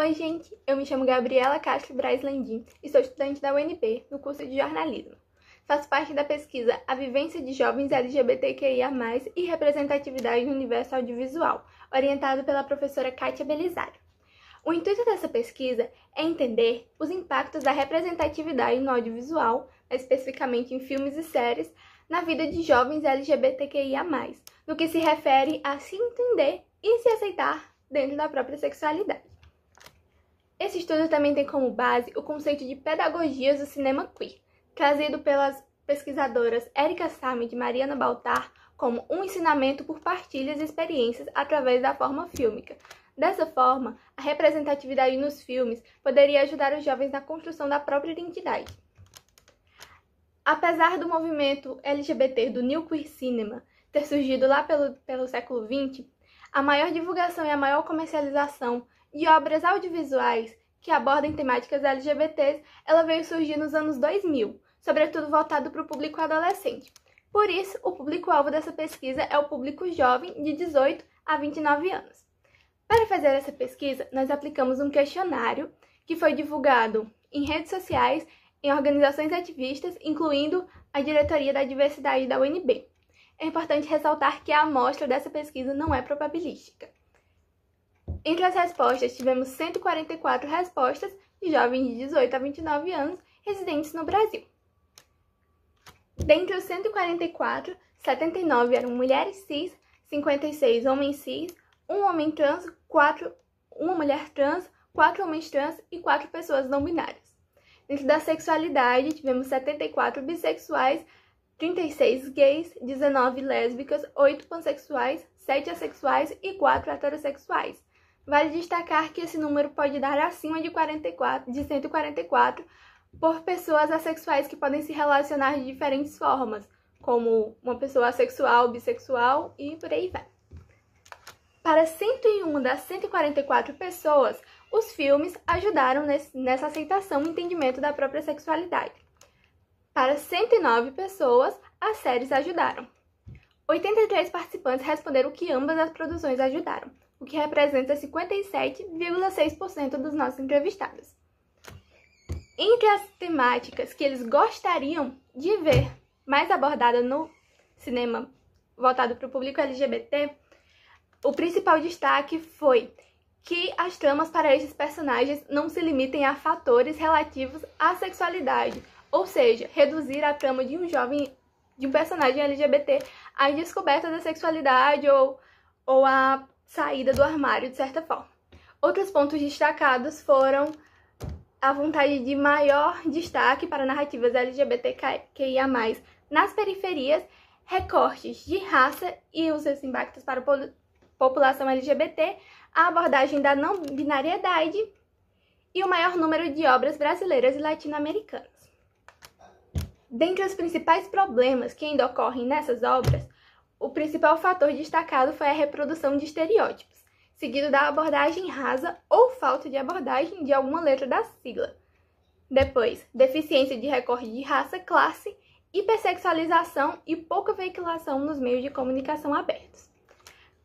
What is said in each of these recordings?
Oi, gente! Eu me chamo Gabriela Castro Braz Landim e sou estudante da UNB no curso de jornalismo. Faço parte da pesquisa A Vivência de Jovens LGBTQIA, e Representatividade no Universo Audiovisual, orientado pela professora Kátia Belisário. O intuito dessa pesquisa é entender os impactos da representatividade no audiovisual, especificamente em filmes e séries, na vida de jovens LGBTQIA, no que se refere a se entender e se aceitar dentro da própria sexualidade. Esse estudo também tem como base o conceito de pedagogias do cinema queer, trazido pelas pesquisadoras Erika Samed e Mariana Baltar como um ensinamento por partilhas e experiências através da forma fílmica. Dessa forma, a representatividade nos filmes poderia ajudar os jovens na construção da própria identidade. Apesar do movimento LGBT do New Queer Cinema ter surgido lá pelo, pelo século XX, a maior divulgação e a maior comercialização e obras audiovisuais que abordem temáticas LGBTs, ela veio surgir nos anos 2000, sobretudo voltado para o público adolescente. Por isso, o público-alvo dessa pesquisa é o público jovem de 18 a 29 anos. Para fazer essa pesquisa, nós aplicamos um questionário que foi divulgado em redes sociais, em organizações ativistas, incluindo a Diretoria da Diversidade da UNB. É importante ressaltar que a amostra dessa pesquisa não é probabilística. Entre as respostas, tivemos 144 respostas de jovens de 18 a 29 anos residentes no Brasil. Dentre os 144, 79 eram mulheres cis, 56 homens cis, 1 homem trans, quatro, uma mulher trans, 4 homens trans e 4 pessoas não binárias. Dentro da sexualidade, tivemos 74 bissexuais, 36 gays, 19 lésbicas, 8 pansexuais, 7 assexuais e 4 heterossexuais. Vale destacar que esse número pode dar acima de, 44, de 144 por pessoas assexuais que podem se relacionar de diferentes formas, como uma pessoa assexual, bissexual e por aí vai. Para 101 das 144 pessoas, os filmes ajudaram nesse, nessa aceitação e entendimento da própria sexualidade. Para 109 pessoas, as séries ajudaram. 83 participantes responderam que ambas as produções ajudaram que representa 57,6% dos nossos entrevistados. Entre as temáticas que eles gostariam de ver mais abordada no cinema voltado para o público LGBT, o principal destaque foi que as tramas para esses personagens não se limitem a fatores relativos à sexualidade, ou seja, reduzir a trama de um jovem, de um personagem LGBT à descoberta da sexualidade ou, ou a saída do armário, de certa forma. Outros pontos destacados foram a vontade de maior destaque para narrativas LGBTQIA, nas periferias, recortes de raça e os seus impactos para a população LGBT, a abordagem da não binariedade e o maior número de obras brasileiras e latino-americanas. Dentre os principais problemas que ainda ocorrem nessas obras o principal fator destacado foi a reprodução de estereótipos, seguido da abordagem rasa ou falta de abordagem de alguma letra da sigla. Depois, deficiência de recorte de raça, classe, hipersexualização e pouca veiculação nos meios de comunicação abertos.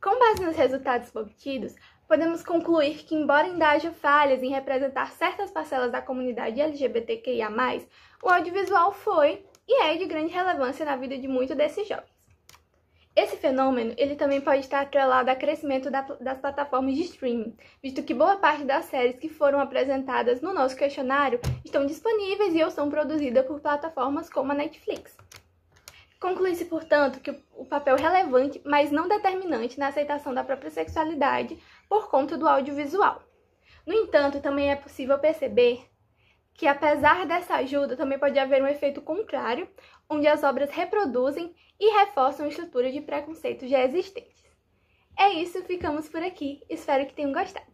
Com base nos resultados obtidos, podemos concluir que, embora ainda haja falhas em representar certas parcelas da comunidade LGBTQIA, o audiovisual foi e é de grande relevância na vida de muitos desses jovens. Esse fenômeno ele também pode estar atrelado ao crescimento da, das plataformas de streaming, visto que boa parte das séries que foram apresentadas no nosso questionário estão disponíveis e ou são produzidas por plataformas como a Netflix. Conclui-se, portanto, que o papel relevante, mas não determinante, na aceitação da própria sexualidade por conta do audiovisual. No entanto, também é possível perceber que apesar dessa ajuda, também pode haver um efeito contrário, onde as obras reproduzem e reforçam a estrutura de preconceitos já existentes. É isso, ficamos por aqui. Espero que tenham gostado.